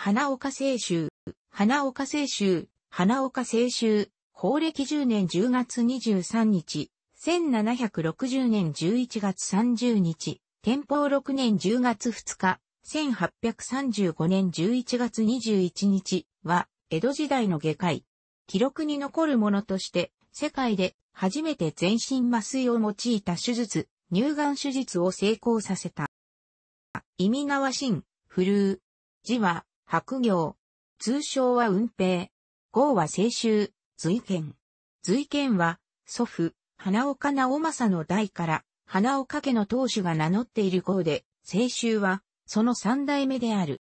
花岡清州、花岡清州、花岡清州、法暦10年10月23日、1760年11月30日、天保6年10月2日、1835年11月21日は、江戸時代の下界。記録に残るものとして、世界で初めて全身麻酔を用いた手術、乳がん手術を成功させた。意味縄神、フー。字は、白行。通称は運平。号は清州、随県。随県は、祖父、花岡直政の代から、花岡家の当主が名乗っている号で、清州は、その三代目である。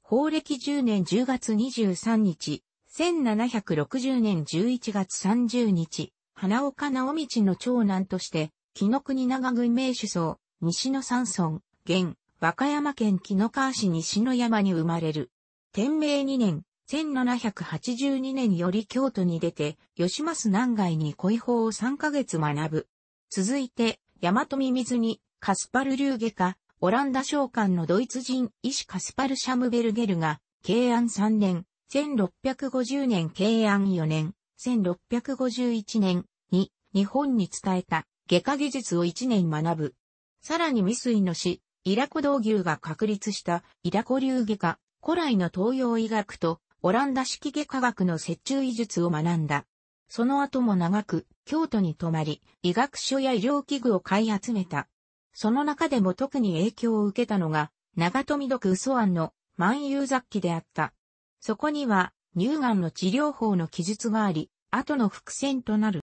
法暦10年10月23日、1760年11月30日、花岡直道の長男として、木の国長軍名手相、西野三村、現、和歌山県木の川市西の山に生まれる。天明2年、1782年より京都に出て、吉増南外に恋法を3ヶ月学ぶ。続いて、山富水に、カスパル・流下ーか、オランダ商館のドイツ人医師カスパル・シャムベルゲルが、慶安3年、1650年慶安4年、1651年に日本に伝えた外科技術を1年学ぶ。さらに未遂の死、イラコ道牛が確立したイラコ流外科、古来の東洋医学とオランダ式外科学の接中医術を学んだ。その後も長く京都に泊まり、医学書や医療器具を買い集めた。その中でも特に影響を受けたのが、長富毒嘘案の万有雑記であった。そこには、乳がんの治療法の記述があり、後の伏線となる。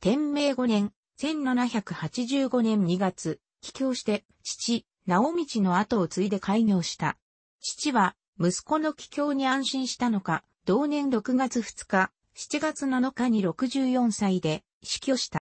天明5年、1785年2月、帰郷して、父、直道の後を継いで開業した。父は、息子の帰郷に安心したのか、同年6月2日、7月7日に64歳で死去した。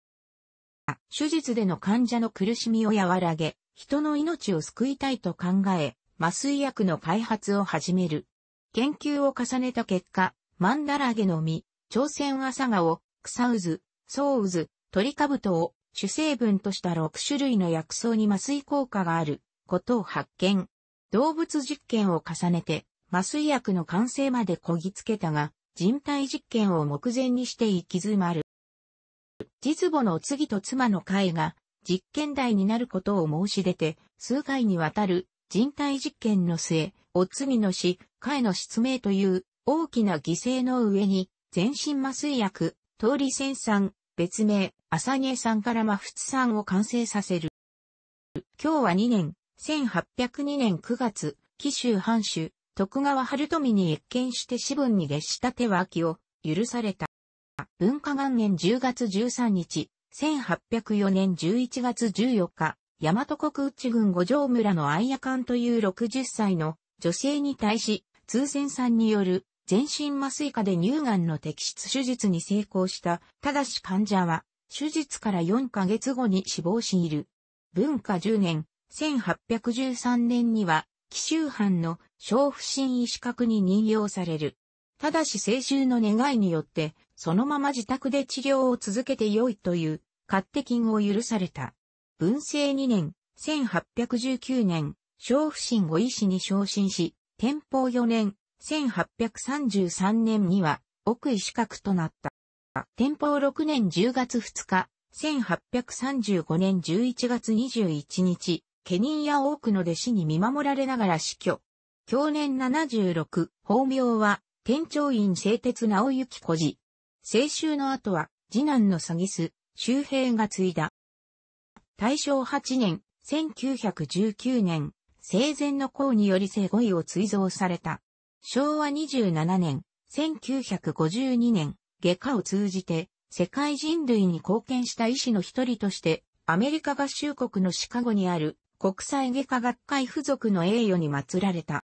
手術での患者の苦しみを和らげ、人の命を救いたいと考え、麻酔薬の開発を始める。研究を重ねた結果、マンダラゲの実、朝鮮朝顔、草渦、草渦、トリカブトを主成分とした6種類の薬草に麻酔効果があることを発見。動物実験を重ねて麻酔薬の完成までこぎつけたが、人体実験を目前にして行き詰まる。実母の次と妻の会が実験台になることを申し出て、数回にわたる人体実験の末、お次の死、会の失明という大きな犠牲の上に、全身麻酔薬、通り戦産、別名、朝毛さんから真仏さんを完成させる。今日は2年、1802年9月、紀州藩主、徳川春富に越見して私文に月した手は秋を許された。文化元年10月13日、1804年11月14日、大和国内郡五条村の愛夜館という60歳の女性に対し、通船さんによる全身麻酔科で乳がんの摘出手術に成功した、ただし患者は手術から4ヶ月後に死亡している。文化10年、1813年には、紀州藩の小不審医師格に任用される。ただし青春の願いによって、そのまま自宅で治療を続けて良いという、勝手金を許された。文政2年、1819年、小不審を医師に昇進し、天保4年、1833年には、奥医師格となった。天保6年10月2日、1835年11月21日、家人や多くの弟子に見守られながら死去。去年76、法名は、天長院製鉄直行孤児。青州の後は、次男の詐欺す、周平が継いだ。大正8年、1919年、生前の功により生後位を追贈された。昭和27年、1952年、外科を通じて世界人類に貢献した医師の一人として、アメリカ合衆国のシカゴにある国際外科学会付属の栄誉に祀られた。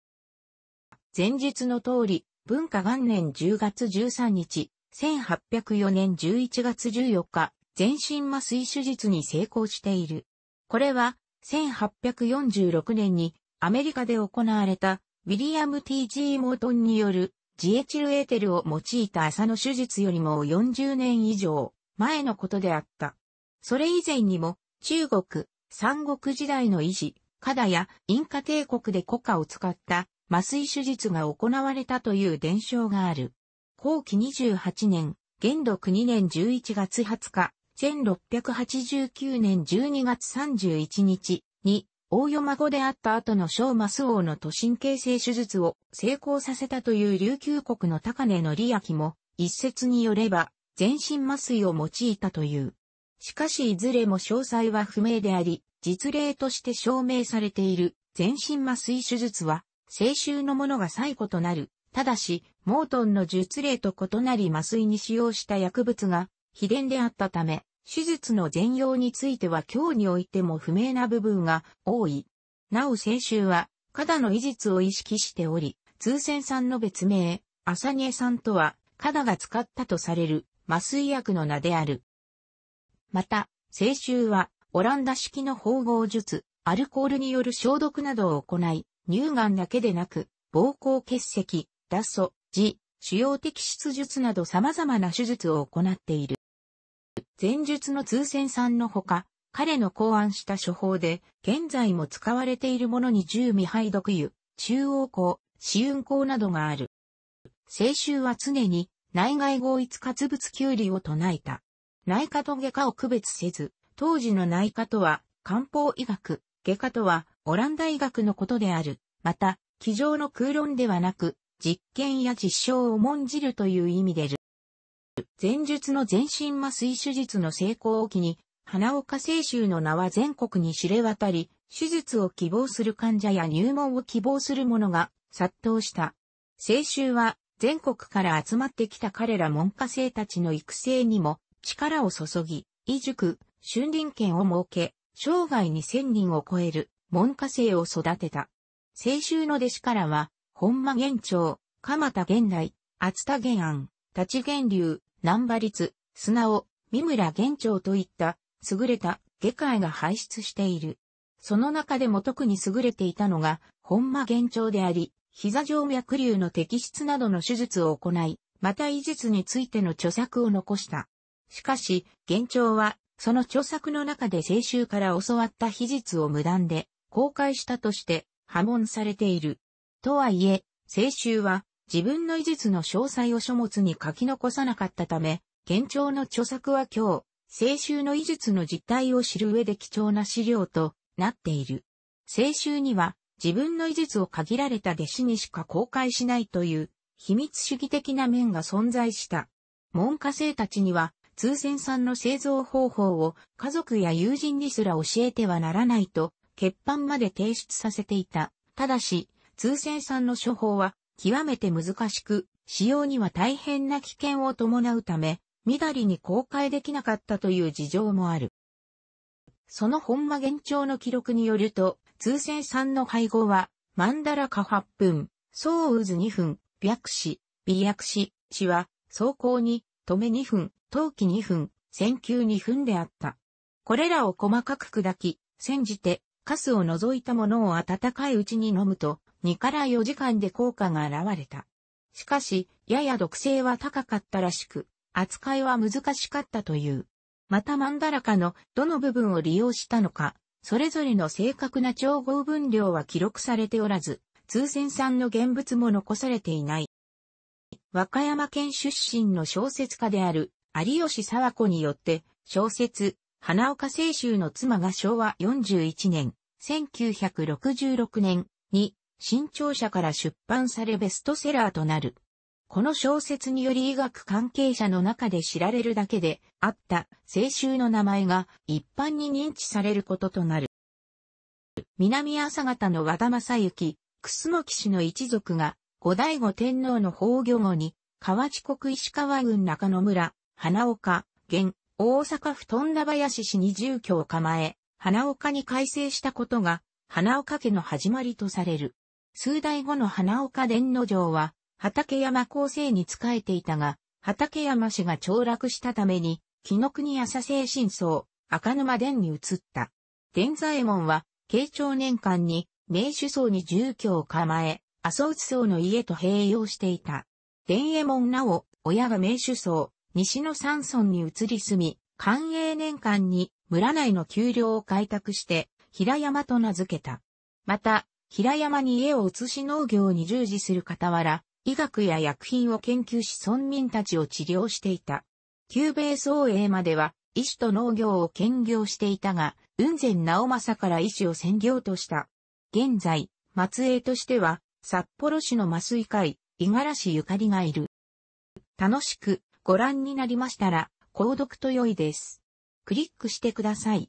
前述の通り、文化元年10月13日、1804年11月14日、全身麻酔手術に成功している。これは、1846年にアメリカで行われたウィリアム・ T.G. モートンによるジエチルエーテルを用いた朝の手術よりも40年以上前のことであった。それ以前にも中国、三国時代の維持、カダやインカ帝国で古家を使った麻酔手術が行われたという伝承がある。後期28年、元禄2年11月20日、1689年12月31日に大与孫であった後の小マ王の都心形成手術を成功させたという琉球国の高根の利益も、一説によれば、全身麻酔を用いたという。しかしいずれも詳細は不明であり、実例として証明されている全身麻酔手術は、青春のものが最古となる。ただし、モートンの術例と異なり麻酔に使用した薬物が、秘伝であったため、手術の全容については今日においても不明な部分が多い。なお先週は、肩の維術を意識しており、通船さんの別名、アサニエさんとは、肩が使ったとされる麻酔薬の名である。また、先週は、オランダ式の縫合術、アルコールによる消毒などを行い、乳がんだけでなく、膀胱結石、脱素、痔、腫瘍摘出術など様々な手術を行っている。前述の通船産のほか、彼の考案した処方で、現在も使われているものに十未配毒油、中央港、紫雲港などがある。青州は常に内外合一活物給理を唱えた。内科と外科を区別せず、当時の内科とは漢方医学、外科とはオランダ医学のことである。また、机上の空論ではなく、実験や実証を重んじるという意味で前述の全身麻酔手術の成功を機に、花岡清州の名は全国に知れ渡り、手術を希望する患者や入門を希望する者が殺到した。清州は全国から集まってきた彼ら門下生たちの育成にも力を注ぎ、医塾、春林圏を設け、生涯に千人を超える門下生を育てた。清州の弟子からは、本間元長、鎌田玄内、厚田玄安、立ち流、難波律、砂尾、三村玄長といった優れた下界が輩出している。その中でも特に優れていたのが本間玄長であり、膝静脈瘤の摘出などの手術を行い、また医術についての著作を残した。しかし、玄長は、その著作の中で青春から教わった秘術を無断で公開したとして、破門されている。とはいえ、青春は、自分の医術の詳細を書物に書き残さなかったため、現状の著作は今日、青州の医術の実態を知る上で貴重な資料となっている。青州には自分の医術を限られた弟子にしか公開しないという秘密主義的な面が存在した。門下生たちには通船さんの製造方法を家族や友人にすら教えてはならないと、欠板まで提出させていた。ただし、通船さんの処方は極めて難しく、使用には大変な危険を伴うため、みだりに公開できなかったという事情もある。その本間現状の記録によると、通船産の配合は、マンダラカ8分、ソウウズ2分、白紙、微薬紙、紙は、走行に、止め2分、陶器2分、線球2分であった。これらを細かく砕き、煎じて、カスを除いたものを温かいうちに飲むと、2から4時間で効果が現れた。しかし、やや毒性は高かったらしく、扱いは難しかったという。またマンダラカのどの部分を利用したのか、それぞれの正確な調合分量は記録されておらず、通仙産の現物も残されていない。和歌山県出身の小説家である有吉沢子によって小説花岡清舟の妻が昭和41年、1966年に新潮社から出版されベストセラーとなる。この小説により医学関係者の中で知られるだけであった青春の名前が一般に認知されることとなる。南朝方の和田正幸、楠木氏の一族が後醍醐天皇の崩御後に河内国石川郡中野村、花岡、現、大阪府富田林市に住居を構え、花岡に改正したことが、花岡家の始まりとされる。数代後の花岡伝の城は、畠山高生に仕えていたが、畠山氏が凋落したために、木の国浅生真相、赤沼伝に移った。伝左衛門は、慶長年間に、名手層に住居を構え、麻生内層の家と併用していた。伝右衛門なお、親が名手層、西の山村に移り住み、寛永年間に村内の丘陵を開拓して、平山と名付けた。また、平山に家を移し農業に従事する傍ら、医学や薬品を研究し村民たちを治療していた。旧米総営までは、医師と農業を兼業していたが、雲仙直政から医師を専業とした。現在、松江としては、札幌市の麻酔科医、五十嵐ゆかりがいる。楽しくご覧になりましたら、購読と良いです。クリックしてください。